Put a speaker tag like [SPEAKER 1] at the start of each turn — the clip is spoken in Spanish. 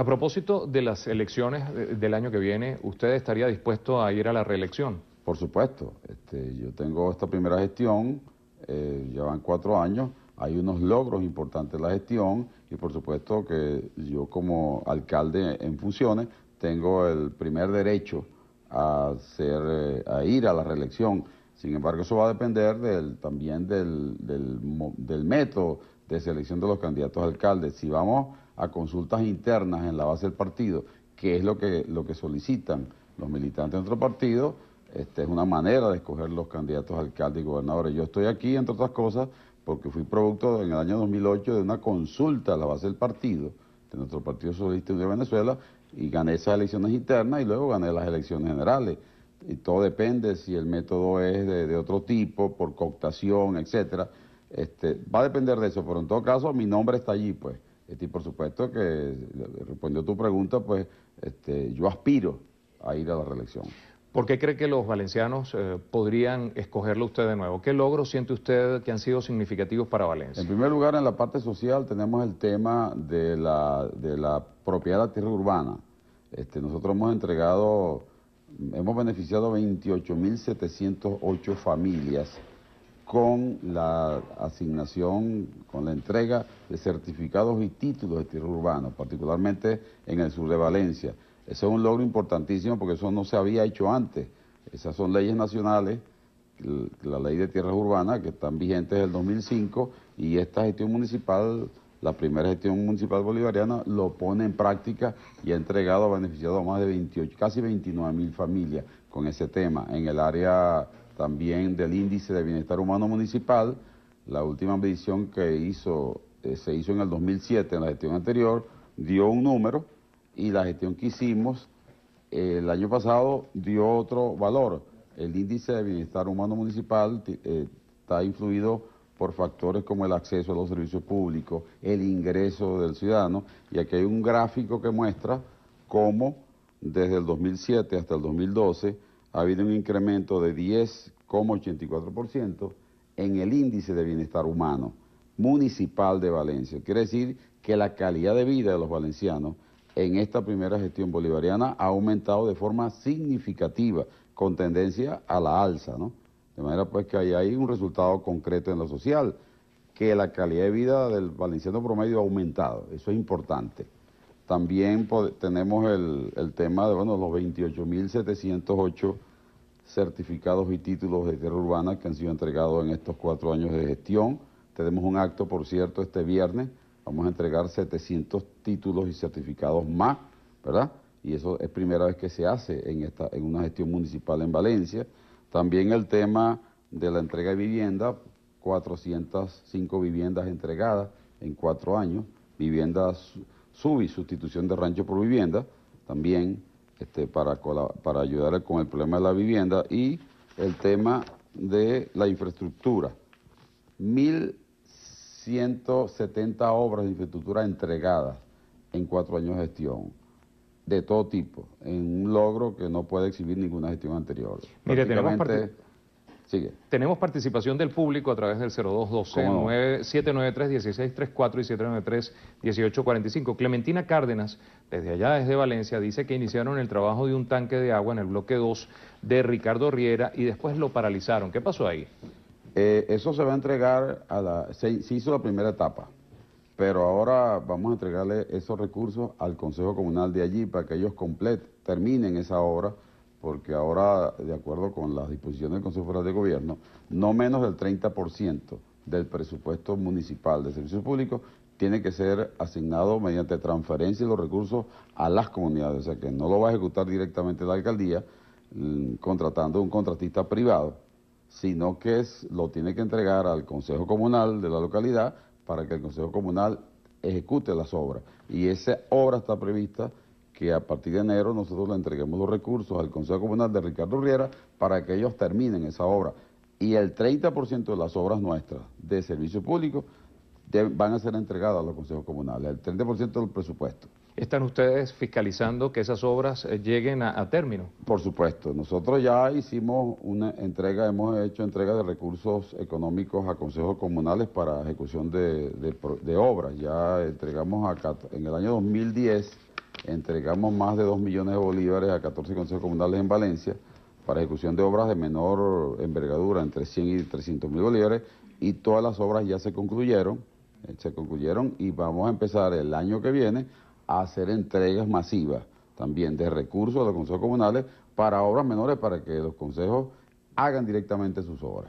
[SPEAKER 1] A propósito de las elecciones del año que viene, ¿usted estaría dispuesto a ir a la reelección?
[SPEAKER 2] Por supuesto. Este, yo tengo esta primera gestión, eh, llevan cuatro años, hay unos logros importantes en la gestión y por supuesto que yo como alcalde en funciones tengo el primer derecho a, ser, eh, a ir a la reelección. Sin embargo, eso va a depender del, también del, del, del método de selección de los candidatos a alcaldes. Si vamos a consultas internas en la base del partido, que es lo que, lo que solicitan los militantes de nuestro partido, este, es una manera de escoger los candidatos a alcaldes y gobernadores. Yo estoy aquí, entre otras cosas, porque fui producto en el año 2008 de una consulta a la base del partido, de nuestro Partido Socialista de Venezuela, y gané esas elecciones internas y luego gané las elecciones generales. Y todo depende si el método es de, otro tipo, por cooptación, etcétera. Este, va a depender de eso, pero en todo caso mi nombre está allí, pues y eh, por supuesto que, eh, respondió tu pregunta, pues este, yo aspiro a ir a la reelección. ¿Por qué cree
[SPEAKER 1] que los valencianos eh, podrían escogerlo usted de nuevo? ¿Qué logros siente usted que han sido significativos para Valencia? En
[SPEAKER 2] primer lugar, en la parte social tenemos el tema de la, de la propiedad de tierra urbana. Este, nosotros hemos entregado, hemos beneficiado 28.708 familias con la asignación, con la entrega de certificados y títulos de tierra urbana, particularmente en el sur de Valencia. Eso es un logro importantísimo porque eso no se había hecho antes. Esas son leyes nacionales, la ley de tierras urbanas, que están vigentes desde el 2005, y esta gestión municipal, la primera gestión municipal bolivariana, lo pone en práctica y ha entregado, ha beneficiado a más de 28, casi 29 mil familias con ese tema en el área también del índice de bienestar humano municipal, la última medición que hizo, eh, se hizo en el 2007, en la gestión anterior, dio un número y la gestión que hicimos eh, el año pasado dio otro valor. El índice de bienestar humano municipal eh, está influido por factores como el acceso a los servicios públicos, el ingreso del ciudadano, y aquí hay un gráfico que muestra cómo desde el 2007 hasta el 2012 ha habido un incremento de 10,84% en el índice de bienestar humano municipal de Valencia. Quiere decir que la calidad de vida de los valencianos en esta primera gestión bolivariana ha aumentado de forma significativa, con tendencia a la alza, ¿no? De manera pues que ahí hay un resultado concreto en lo social, que la calidad de vida del valenciano promedio ha aumentado, eso es importante. También tenemos el, tema de bueno, los 28.708 certificados y títulos de tierra urbana que han sido entregados en estos cuatro años de gestión. Tenemos un acto, por cierto, este viernes. Vamos a entregar 700 títulos y certificados más, ¿verdad? Y eso es primera vez que se hace en, esta, en una gestión municipal en Valencia. También el tema de la entrega de vivienda, 405 viviendas entregadas en cuatro años, viviendas SUBI, sustitución de rancho por vivienda, también este, para, para ayudar con el problema de la vivienda y el tema de la infraestructura. 1.170 obras de infraestructura entregadas en cuatro años de gestión, de todo tipo, en un logro que no puede exhibir ninguna gestión anterior. Mire, tenemos
[SPEAKER 1] tenemos participación del público a través del 0212 793-1634 y 793-1845. Clementina Cárdenas, desde allá, desde Valencia, dice que iniciaron el trabajo de un tanque de agua en el bloque 2 de Ricardo Riera y después lo paralizaron. ¿Qué pasó ahí?
[SPEAKER 2] Eh, eso se va a entregar, a la, se, se hizo la primera etapa, pero ahora vamos a entregarle esos recursos al Consejo Comunal de allí para que ellos completen, terminen esa obra porque ahora, de acuerdo con las disposiciones del Consejo Federal de Gobierno, no menos del 30% del presupuesto municipal de servicios públicos tiene que ser asignado mediante transferencia de los recursos a las comunidades, o sea que no lo va a ejecutar directamente la alcaldía mm, contratando un contratista privado, sino que es, lo tiene que entregar al Consejo Comunal de la localidad para que el Consejo Comunal ejecute las obras. Y esa obra está prevista que a partir de enero nosotros le entreguemos los recursos al Consejo Comunal de Ricardo Riera para que ellos terminen esa obra. Y el 30% de las obras nuestras de servicio público van a ser entregadas a los consejos comunales, el 30% del presupuesto. ¿Están
[SPEAKER 1] ustedes fiscalizando que esas obras eh, lleguen a, término?
[SPEAKER 2] Por supuesto, nosotros ya hicimos una entrega, hemos hecho entrega de recursos económicos a consejos comunales para ejecución de, obras. Ya entregamos acá en el año 2010 entregamos más de 2 millones de bolívares a 14 consejos comunales en Valencia para ejecución de obras de menor envergadura, entre 100 y 300 mil bolívares, y todas las obras ya se concluyeron, eh, se concluyeron y vamos a empezar el año que viene a hacer entregas masivas también de recursos a los consejos comunales para obras menores para que los consejos hagan directamente sus obras.